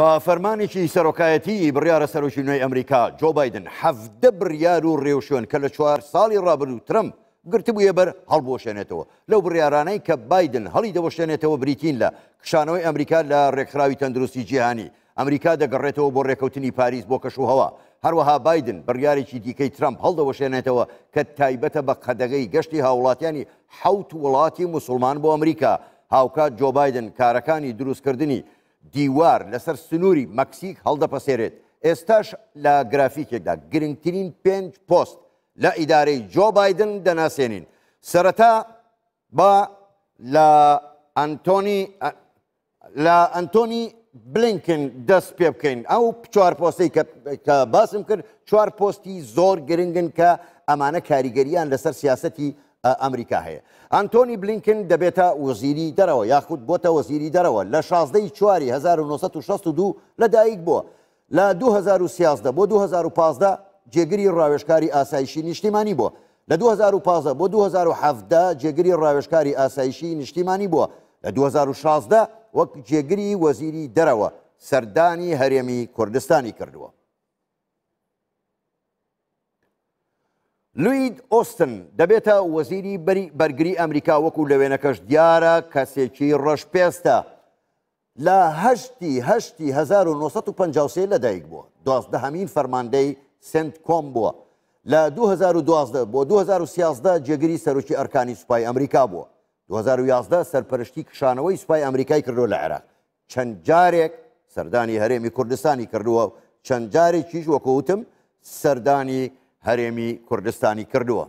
بە فەرمانێکی سەرۆکایەتی بڕیارە سەرۆکی نوێی ئەمریکا جۆ بادن هەفتە بریار و ڕێوشێن کە لە چوار ساڵی ڕابر و ترم گرتبووە بەر هەڵبۆشێنێتەوە لەو بڕیارانەی کە بادن هەڵی دەبشێنێتەوە بریتین لە کشانەوەی ئەمریکا لە ڕێکخراوی تەندروستی جیهانی ئەمریکا دەگەڕێتەوە بۆ ڕێکەوتنی پاریس بۆ کەش و هەوا هەروەها بادن بڕیارێکی دیکەی ترامپ هەڵدەوەشێنێتەوە کە تایبەتە بە قەدەگەی گەشتی هاوڵاتیانی حوت وڵاتی مسلمان بۆ ئەمریکا هاوکات جۆ بادن کارەکانی دروستکردنی دیوار لەسەر سنووری مەکسیک هەڵدەپەسێرێت ئێستاش لە گرافیکێکدا گرنگترین پێنج پۆست لە ئیدارەی جۆ بادن دەناسێنین سەرەتا بە لە ئەنتۆنی لە ئەنتۆنی بلینکن دەست پێ بکەین ئەو چوار پۆستی کە باسم کرد چوار پۆستی زۆر گرنگن کە ئەمانە کاریگەریان لەسەر سیاستی ئەمریکا هەیە ئەنتۆنی بلینکن دەبێتە وەزیری دەرەوە یاخود بۆتە وەزیری دەرەوە لە 16 چواری 1962 لەدایک بووە لە 2013 بۆ 2015 جێگری ڕاوێشکاری ئاسایشی نیشتیمانی بووە لە 2015 بۆ 2017 جێگری ڕاوێشکاری ئاسایشی نیشتیمانی بووە لە 2016 وەک جێگری وەزیری دەرەوە سەردانی هەرێمی کوردستانی کردووە لوید ئۆستن دەبێتە وەزیری بەرگری ئەمریکا وەکو لەوێنەکەش دیارە کەسێکی ڕەشپێستە لە هەشتی هەشتی 1950 لەدایک بووە دوازدە هەمین فەرماندەی سنت کۆم بووە لە 2012 بۆ 2013 جێگری سەرۆکی ئەرکانی سوپای ئەمریکا بووە 2011 سەرپەرشتی کشانەوەی سوپای ئەمریکای کردو لە عێراق چەند جارێک سەردانی هەرێمی کوردستانی کردووە چەند جارێکیش وەکووتم سەردانی هەرێمی کوردستانی کردووە.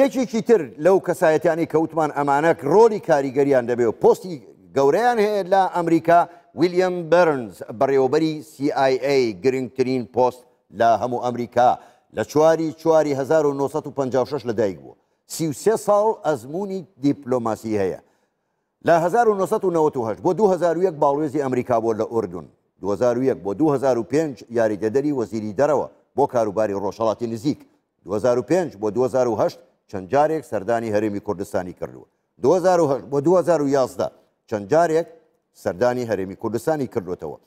یەکێکی تر لەو کەسایەتانی کەوتمان ئەمانەك ڕۆلی کاریگەریان دەبێت و پۆستی گەورەیان هەیە لە ئەمریکا ویلیام بەرنز بەڕێوەبەری CIA گرنگترین پۆست لە هەموو ئەمریکا لە چواری چواری 1956 لەدایک بووە. سیوسێ ساڵ ئەزمموی دیپلۆماسی هەیە. لە 1990 بۆ 2001 باڵێزی ئەمریکا بۆ لە ئوردون 2001 بۆ 2005 یاریدەدەری وەزیری دەرەوە بۆ کاروباری ڕۆژهڵاتی نزیک 2005 بۆ 2010 چەند جارێک سەردانی هەرێمی کوردستانی کردووە 2010 بۆ 2011 چەند جارێک سەردانی هەرێمی کوردستانی کردوتەوە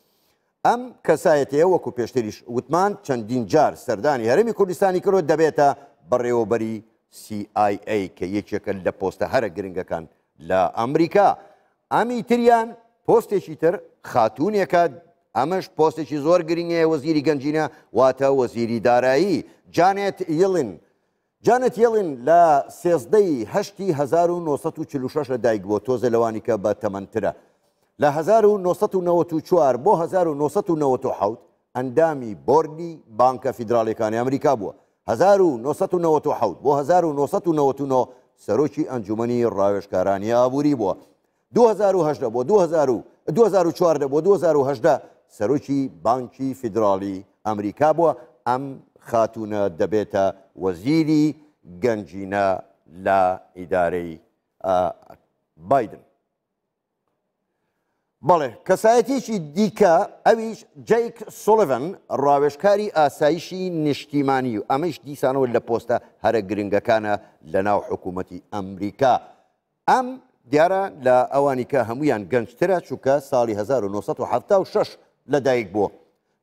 ئەم کەسایەتەیە وەکو پێشتریش وتمان چەندین جار سەردانی هەرمی کوردستانی کرۆ دەبێتە بەڕێوەبەری CIA کە یەکێکە لە پۆستە هەرە گرنگەکان لە ئەمریکا ئەمی تریان پۆستێکی تر خاتونێکە ئەمەش پۆستێکی زۆر گرنگەیە وەزیری گەنجینە واتە وەزیری دارایی جانێت یڵن جانێت یڵن لە سێزدەی هەشتی 1946 دایک بۆ تۆزە لەوانی کە بە تەمەنترە لە 1994 بۆ 1990 ئەندامی بردی بانکە فیدراالەکانی ئەمریکا بووە 1990 بۆ 1990 سەرۆکی ئەنجومی ڕاوێشکارانی ئابووری بووە 2010 بۆ 2004 بۆ 2010 سەرۆکی بانکی فیدراالی ئەمریکا بووە ئەم خاتونە دەبێتە وەزیری گەنجینە لە ئیدارەی بادن. بەڵێ کەسایەتیکی دیکە ئەویش جیک سۆلڤەن ڕاوێشکاری ئاسایشی نیشتیمانی و ئەمەش دیسانەوە لە پۆستە هەرە گرنگەکانە لە ناو حکوومەتی ئەمریکا. ئەم دیارە لە ئەوانی کە هەمویان گەنجترە چووکە ساڵی 1976 لەدایک بووە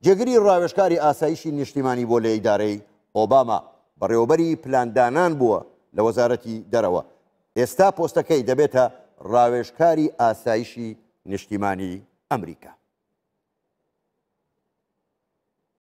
جێگری ڕاوێشکاری ئاسایشی نیشتیمانی بۆ لە ئیدارەی ئۆباما بەڕێوبەری پلاندانان بووە لە وەزارەتی دەرەوە ئێستا پۆستەکەی دەبێتە ڕاوێشکاری ئاسایشی نیشتیمانی ئەمریکا